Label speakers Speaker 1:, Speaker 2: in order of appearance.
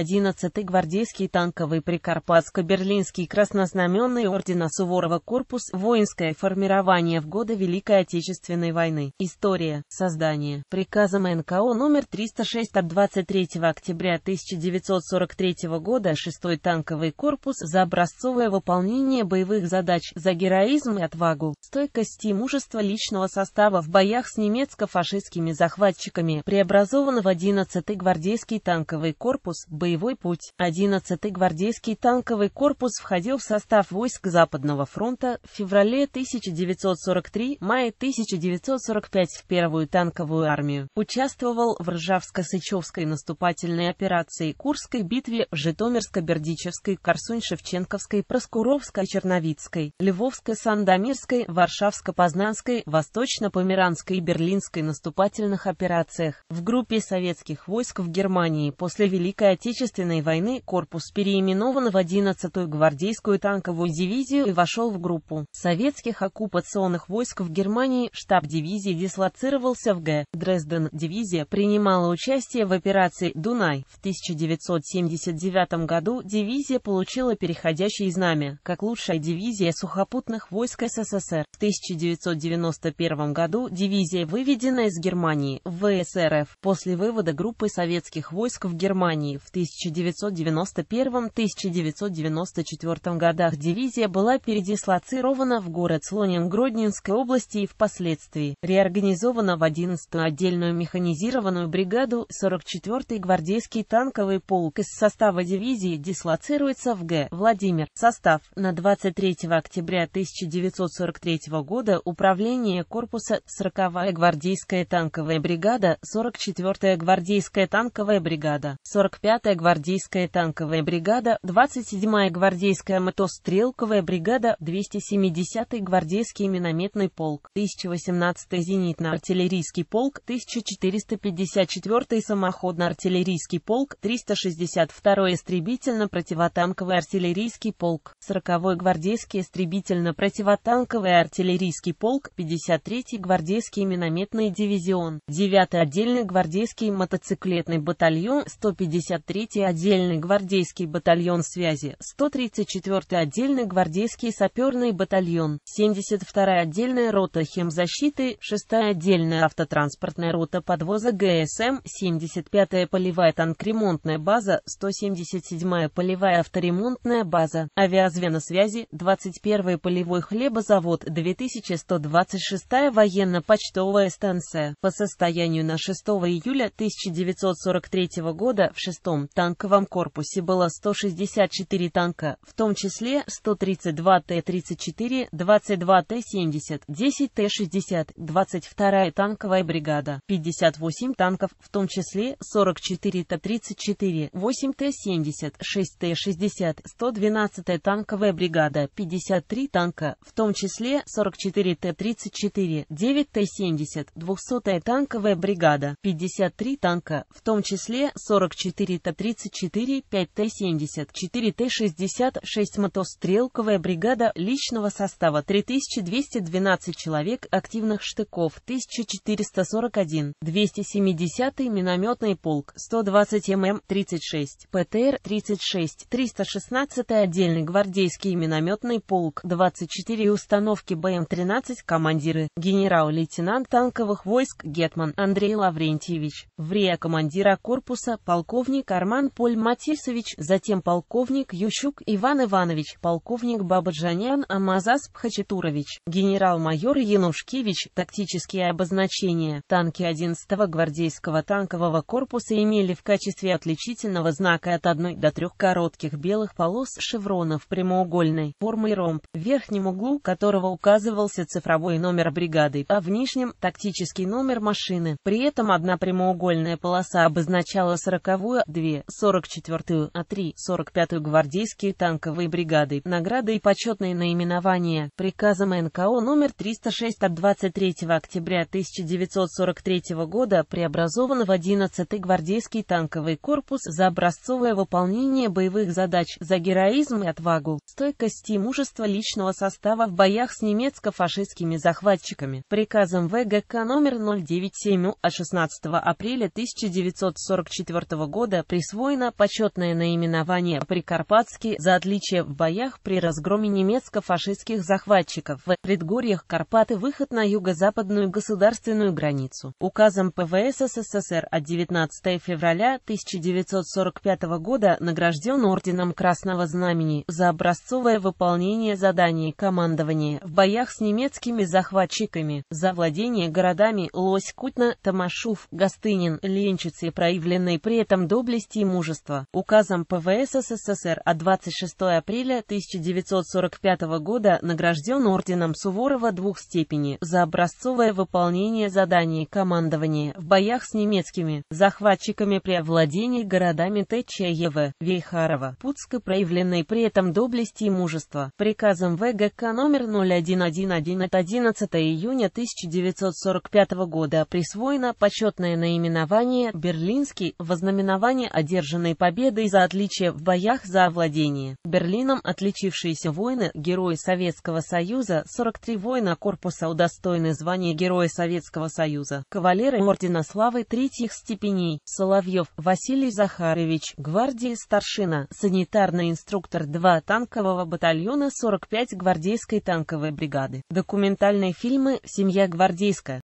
Speaker 1: 11-й гвардейский танковый прикарпатско-берлинский краснознаменный ордена Суворова корпус воинское формирование в годы Великой Отечественной войны. История. Создание. Приказом НКО номер 306 от 23 октября 1943 года 6-й танковый корпус за образцовое выполнение боевых задач, за героизм и отвагу, стойкость и мужество личного состава в боях с немецко-фашистскими захватчиками преобразован в 11-й гвардейский танковый корпус боевой путь. 11-й гвардейский танковый корпус входил в состав войск Западного фронта в феврале 1943-мае 1945 в Первую танковую армию. Участвовал в Ржавско-Сычевской наступательной операции Курской битве, Житомирско-Бердичевской, Корсунь-Шевченковской, Проскуровско-Черновицкой, Львовско-Сандомирской, Варшавско-Познанской, Восточно-Померанской и Берлинской наступательных операциях. В группе советских войск в Германии после Великой Отечественной Отечественной войны корпус переименован в 11-ю гвардейскую танковую дивизию и вошел в группу советских оккупационных войск в Германии. Штаб дивизии дислоцировался в Г. Дрезден. Дивизия принимала участие в операции «Дунай». В 1979 году дивизия получила переходящее знамя как лучшая дивизия сухопутных войск СССР. В 1991 году дивизия выведена из Германии в ВСРФ после вывода группы советских войск в Германии в 1991 1991-1994 годах дивизия была передислоцирована в город Слонин Гродненской области и впоследствии реорганизована в 11-ю отдельную механизированную бригаду 44-й гвардейский танковый полк из состава дивизии дислоцируется в Г. Владимир. Состав на 23 октября 1943 года управление корпуса 40-я гвардейская танковая бригада, 44-я гвардейская танковая бригада, 45-я 15-я гвардейская танковая бригада, 27-я гвардейская мотострелковая бригада, 270-й гвардейский минометный полк, 1018-й зенитно-артиллерийский полк, 1454-й самоходно-артиллерийский полк, 362-й истребительно-противотанковый артиллерийский полк, 40-й гвардейский истребительно-противотанковый артиллерийский полк, 53-й гвардейский минометный дивизион, 9-й отдельный гвардейский мотоциклетный батальон, 153 133-й отдельный гвардейский батальон связи, 134-й отдельный гвардейский саперный батальон, 72-я отдельная рота химзащиты, 6-я отдельная автотранспортная рота подвоза ГСМ, 75-я полевая танкремонтная база, 177-я полевая авторемонтная база, авиазвена связи, 21-й полевой хлебозавод, 2126-я военно-почтовая станция. По состоянию на 6 июля 1943 года в 6 воздушном танковом корпусе было 164 танка, в том числе 132 Т-34, 22 Т-70, 10 Т-60, 22 танковая бригада, 58 танков, в том числе 44 Т-34, 8 Т-70, 6 Т-60, 112 танковая бригада, 53 танка, в том числе 44 Т-34, 9 Т-70, 200 танковая бригада, 53 танка, в том числе 44 Т-34, Т-34, 5Т-70, 4Т-66 мотострелковая бригада личного состава 3212 человек, активных штыков 1441, 270-й минометный полк 120 мм 36, ПТР-36, 316-й отдельный гвардейский минометный полк 24 и установки БМ-13 командиры генерал-лейтенант танковых войск Гетман Андрей Лаврентьевич, врея командира корпуса полковника Арман Поль Матисович, затем полковник Ющук Иван Иванович, полковник Бабаджанян Амазас Пхачатурович, генерал-майор Янушкевич, тактические обозначения, танки 11-го гвардейского танкового корпуса имели в качестве отличительного знака от одной до трех коротких белых полос шевронов прямоугольной формы ромб, в верхнем углу которого указывался цифровой номер бригады, а в нижнем – тактический номер машины. При этом одна прямоугольная полоса обозначала сороковую ю две кавалерии 44-ю А3 45-ю гвардейские танковые бригады. Награды и почетные наименования. Приказом НКО номер 306 от 23 октября 1943 года преобразован в 11-й гвардейский танковый корпус за образцовое выполнение боевых задач, за героизм и отвагу, стойкость и мужество личного состава в боях с немецко-фашистскими захватчиками. Приказом ВГК номер 097 от 16 апреля 1944 года при присвоено почетное наименование «Прикарпатский» за отличие в боях при разгроме немецко-фашистских захватчиков в предгорьях Карпаты выход на юго-западную государственную границу. Указом ПВС СССР от 19 февраля 1945 года награжден Орденом Красного Знамени за образцовое выполнение заданий командования в боях с немецкими захватчиками, за владение городами Лось-Кутна, Тамашув, Гастынин, Ленчицы и проявленной при этом доблесть обрести мужество. Указом ПВС СССР от 26 апреля 1945 года награжден орденом Суворова двух степеней за образцовое выполнение заданий командования в боях с немецкими захватчиками при овладении городами Течаева, Вейхарова, Путска проявленной при этом доблести и мужества. Приказом ВГК номер 0111 от 11 июня 1945 года присвоено почетное наименование «Берлинский» вознаменование одержанные победой за отличие в боях за овладение. Берлином отличившиеся воины, герои Советского Союза, 43 воина корпуса удостоены звания Героя Советского Союза, кавалеры Ордена Славы третьих степеней, Соловьев Василий Захарович, гвардии старшина, санитарный инструктор 2 танкового батальона 45 гвардейской танковой бригады. Документальные фильмы «Семья гвардейская»